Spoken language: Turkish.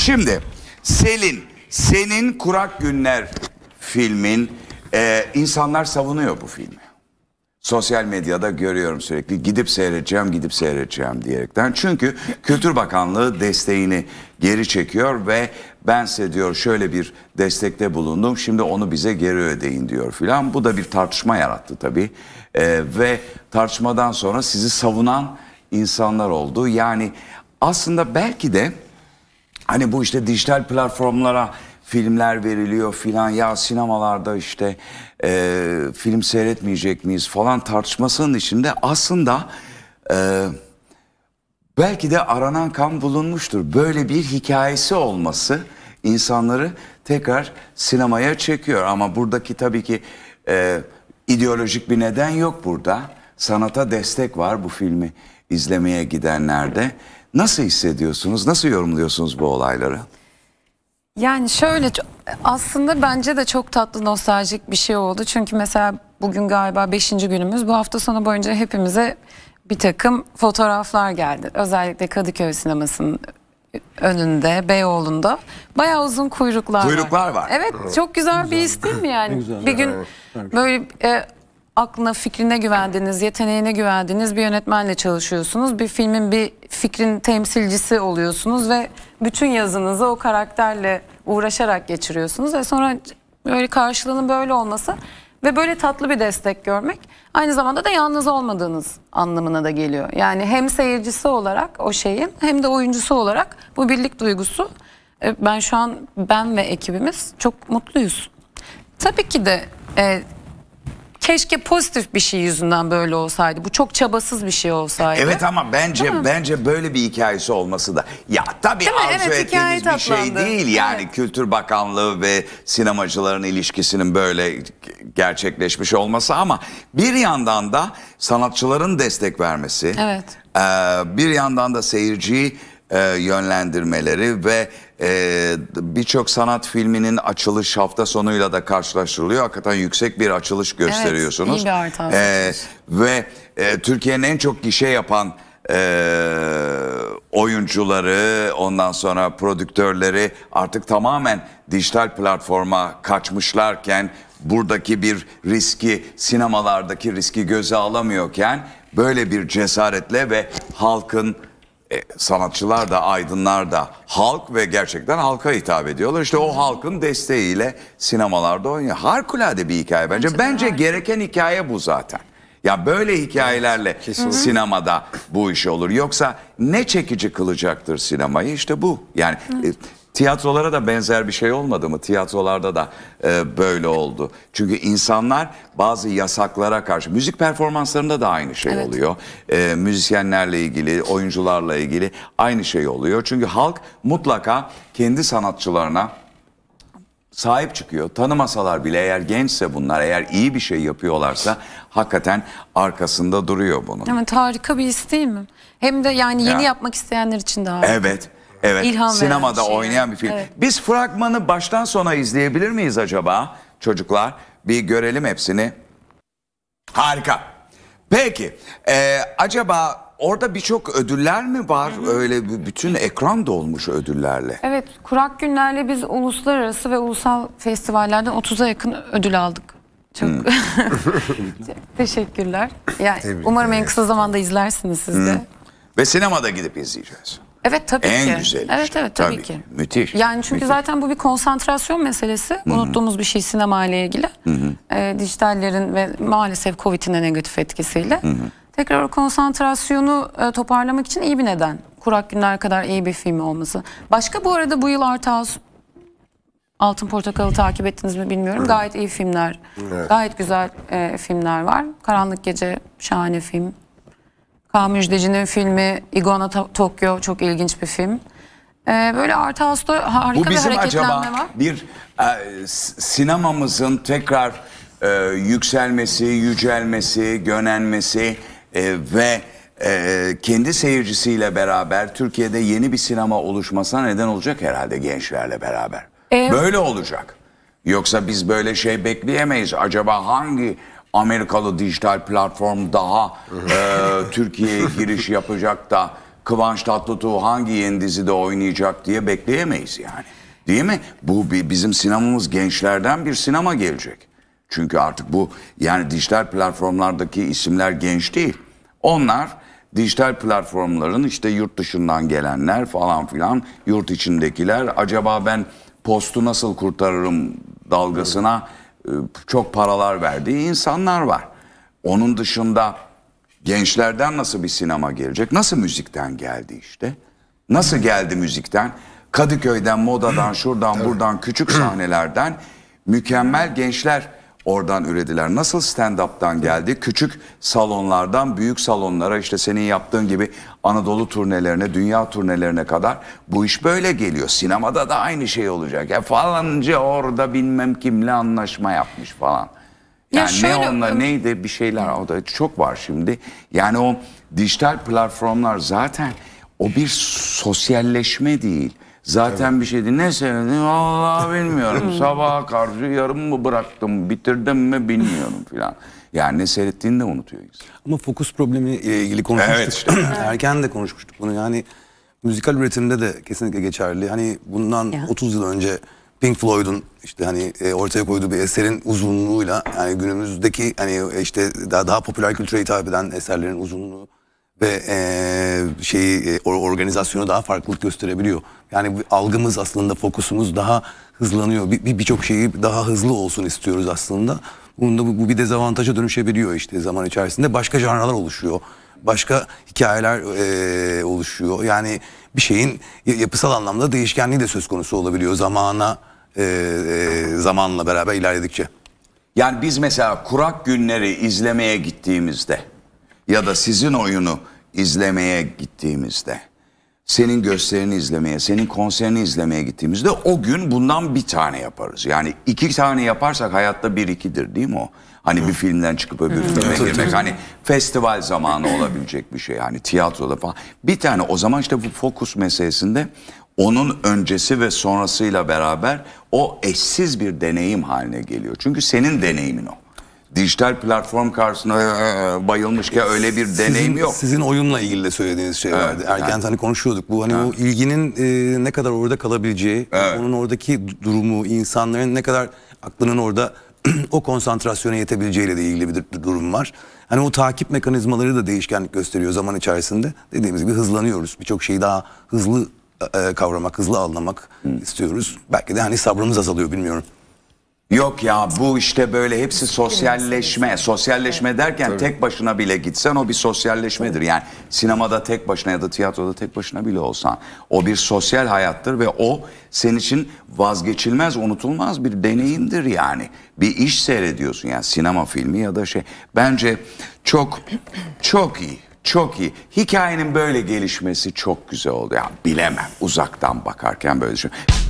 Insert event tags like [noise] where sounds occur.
Şimdi Selin, senin Kurak Günler filmin e, insanlar savunuyor bu filmi. Sosyal medyada görüyorum sürekli gidip seyredeceğim, gidip seyredeceğim diyerekten. Çünkü Kültür Bakanlığı desteğini geri çekiyor ve bense diyor şöyle bir destekte bulundum. Şimdi onu bize geri ödeyin diyor filan. Bu da bir tartışma yarattı tabii. Ee, ve tartışmadan sonra sizi savunan insanlar oldu. Yani aslında belki de Hani bu işte dijital platformlara filmler veriliyor filan ya sinemalarda işte e, film seyretmeyecek miyiz falan tartışmasının içinde aslında e, belki de aranan kan bulunmuştur. Böyle bir hikayesi olması insanları tekrar sinemaya çekiyor ama buradaki tabii ki e, ideolojik bir neden yok burada. Sanata destek var bu filmi izlemeye gidenlerde. Nasıl hissediyorsunuz? Nasıl yorumluyorsunuz bu olayları? Yani şöyle aslında bence de çok tatlı nostaljik bir şey oldu. Çünkü mesela bugün galiba 5. günümüz. Bu hafta sonu boyunca hepimize bir takım fotoğraflar geldi. Özellikle Kadıköy sinemasının önünde, Beyoğlu'nda bayağı uzun kuyruklar, kuyruklar var. var. Evet, çok güzel, güzel. bir his değil mi yani? bir gün böyle e, aklına, fikrine güvendiğiniz, yeteneğine güvendiğiniz bir yönetmenle çalışıyorsunuz. Bir filmin bir fikrin temsilcisi oluyorsunuz ve bütün yazınızı o karakterle uğraşarak geçiriyorsunuz ve sonra böyle karşılığının böyle olması ve böyle tatlı bir destek görmek aynı zamanda da yalnız olmadığınız anlamına da geliyor. Yani hem seyircisi olarak o şeyin hem de oyuncusu olarak bu birlik duygusu e, ben şu an ben ve ekibimiz çok mutluyuz. Tabii ki de e, keşke pozitif bir şey yüzünden böyle olsaydı. Bu çok çabasız bir şey olsaydı. Evet ama bence bence böyle bir hikayesi olması da ya tabii Değil arzu Evet, hikaye ettiğimiz bir şey değil yani Evet. Kültür Bakanlığı ve sinemacıların ilişkisinin böyle gerçekleşmiş olması ama bir yandan da sanatçıların destek vermesi. Evet. bir yandan da seyirciyi yönlendirmeleri ve ee, Birçok sanat filminin açılış hafta sonuyla da karşılaştırılıyor. Hakikaten yüksek bir açılış gösteriyorsunuz. Evet, iyi bir ee, ve e, Türkiye'nin en çok gişe yapan e, oyuncuları ondan sonra prodüktörleri artık tamamen dijital platforma kaçmışlarken buradaki bir riski sinemalardaki riski göze alamıyorken böyle bir cesaretle ve halkın e, sanatçılar da aydınlar da halk ve gerçekten halka hitap ediyorlar. İşte o halkın desteğiyle sinemalarda oynuyor. Harikulade bir hikaye bence. Bence, gereken hikaye bu zaten. Ya böyle hikayelerle Kesinlikle. sinemada bu iş olur. Yoksa ne çekici kılacaktır sinemayı? İşte bu. Yani e, Tiyatrolara da benzer bir şey olmadı mı? Tiyatrolarda da e, böyle oldu. Çünkü insanlar bazı yasaklara karşı, müzik performanslarında da aynı şey evet. oluyor. E, müzisyenlerle ilgili, oyuncularla ilgili aynı şey oluyor. Çünkü halk mutlaka kendi sanatçılarına sahip çıkıyor. Tanımasalar bile eğer gençse bunlar, eğer iyi bir şey yapıyorlarsa hakikaten arkasında duruyor bunun. Evet harika bir his değil mi? Hem de yani yeni ya. yapmak isteyenler için daha. Evet evet, ilham sinemada şey oynayan yani. bir film. Evet. Biz fragmanı baştan sona izleyebilir miyiz acaba çocuklar? Bir görelim hepsini. Harika. Peki e, acaba orada birçok ödüller mi var? Hı hı. Öyle bütün ekran dolmuş ödüllerle. Evet, kurak günlerle biz uluslararası ve ulusal festivallerden 30'a yakın ödül aldık. Çok [laughs] teşekkürler. Yani umarım en kısa zamanda izlersiniz siz de. Hmm. Ve sinemada gidip izleyeceğiz. Evet tabii en ki. En güzel. Evet evet tabii, tabii ki. Müthiş. Yani çünkü müthiş. zaten bu bir konsantrasyon meselesi. Hı-hı. Unuttuğumuz bir şey sinema ile ilgili. E, dijitallerin ve maalesef Covid'in de negatif etkisiyle. Hı-hı. Tekrar konsantrasyonu e, toparlamak için iyi bir neden. Kurak Günler kadar iyi bir film olması. Başka bu arada bu yıl Art House Altın Portakal'ı takip ettiniz mi bilmiyorum. Gayet iyi filmler. Evet. Gayet güzel e, filmler var. Karanlık Gece şahane film. Kaan Müjdeci'nin filmi Iguana Tokyo çok ilginç bir film. Ee, böyle Art House'da harika Bu bizim bir hareketlenme acaba var. bir e, sinemamızın tekrar e, yükselmesi, yücelmesi, gönenmesi e, ve e, kendi seyircisiyle beraber Türkiye'de yeni bir sinema oluşmasına neden olacak herhalde gençlerle beraber. Ee, böyle olacak. Yoksa biz böyle şey bekleyemeyiz. Acaba hangi Amerikalı dijital platform daha e, Türkiye'ye [laughs] giriş yapacak da Kıvanç Tatlıtuğ hangi yeni dizide oynayacak diye bekleyemeyiz yani. Değil mi? Bu bizim sinemamız gençlerden bir sinema gelecek. Çünkü artık bu yani dijital platformlardaki isimler genç değil. Onlar dijital platformların işte yurt dışından gelenler falan filan yurt içindekiler acaba ben postu nasıl kurtarırım dalgasına evet e, çok paralar verdiği insanlar var. Onun dışında gençlerden nasıl bir sinema gelecek? Nasıl müzikten geldi işte? Nasıl geldi müzikten? Kadıköy'den, modadan, şuradan, buradan, küçük sahnelerden mükemmel gençler Oradan ürediler. Nasıl stand-up'tan geldi? Küçük salonlardan büyük salonlara işte senin yaptığın gibi Anadolu turnelerine, dünya turnelerine kadar bu iş böyle geliyor. Sinemada da aynı şey olacak. Ya falanca orada bilmem kimle anlaşma yapmış falan. Yani ya şöyle, ne onunla neydi bir şeyler o da çok var şimdi. Yani o dijital platformlar zaten o bir sosyalleşme değil. Zaten evet. bir şeydi. Ne sevdim? Allah bilmiyorum. [laughs] Sabaha karşı yarım mı bıraktım, bitirdim mi bilmiyorum filan. Yani ne seyrettiğini de unutuyor insan. Ama fokus problemi ilgili konuşmuştuk. Evet işte. [clears throat] Erken de konuşmuştuk bunu. Yani müzikal üretimde de kesinlikle geçerli. Hani bundan ya. 30 yıl önce Pink Floyd'un işte hani e, ortaya koyduğu bir eserin uzunluğuyla yani günümüzdeki hani e, işte daha daha popüler kültüre hitap eden eserlerin uzunluğu ve e, şeyi e, organizasyonu daha farklılık gösterebiliyor. Yani algımız aslında fokusumuz daha hızlanıyor. Birçok bir, bir, şeyi daha hızlı olsun istiyoruz aslında. Bunda bu, bu bir dezavantaja dönüşebiliyor işte zaman içerisinde. Başka janralar oluşuyor. Başka hikayeler e, oluşuyor. Yani bir şeyin yapısal anlamda değişkenliği de söz konusu olabiliyor zamana e, e, zamanla beraber ilerledikçe. Yani biz mesela kurak günleri izlemeye gittiğimizde ya da sizin oyunu izlemeye gittiğimizde, senin gösterini izlemeye, senin konserini izlemeye gittiğimizde o gün bundan bir tane yaparız. Yani iki tane yaparsak hayatta bir ikidir değil mi o? Hani bir filmden çıkıp öbür hmm. filme girmek hani festival zamanı olabilecek bir şey yani tiyatroda falan. Bir tane o zaman işte bu fokus meselesinde onun öncesi ve sonrasıyla beraber o eşsiz bir deneyim haline geliyor. Çünkü senin deneyimin o dijital platform karşısında e, e, bayılmış ki öyle bir deneyim sizin, yok. Sizin oyunla ilgili de söylediğiniz şey evet, vardı. Erken yani. hani konuşuyorduk. Bu hani evet. o ilginin e, ne kadar orada kalabileceği, evet. onun oradaki durumu, insanların ne kadar aklının orada [clears throat] o konsantrasyona yetebileceğiyle de ilgili bir durum var. Hani o takip mekanizmaları da değişkenlik gösteriyor zaman içerisinde. Dediğimiz gibi hızlanıyoruz. Birçok şeyi daha hızlı e, e kavramak, hızlı anlamak hmm. istiyoruz. Belki de hani sabrımız azalıyor bilmiyorum. Yok ya bu işte böyle hepsi sosyalleşme. Sosyalleşme derken tek başına bile gitsen o bir sosyalleşmedir. Yani sinemada tek başına ya da tiyatroda tek başına bile olsan o bir sosyal hayattır ve o senin için vazgeçilmez, unutulmaz bir deneyimdir yani. Bir iş seyrediyorsun yani sinema filmi ya da şey. Bence çok çok iyi. Çok iyi. Hikayenin böyle gelişmesi çok güzel oldu. Ya yani bilemem. Uzaktan bakarken böyle düşünüyorum.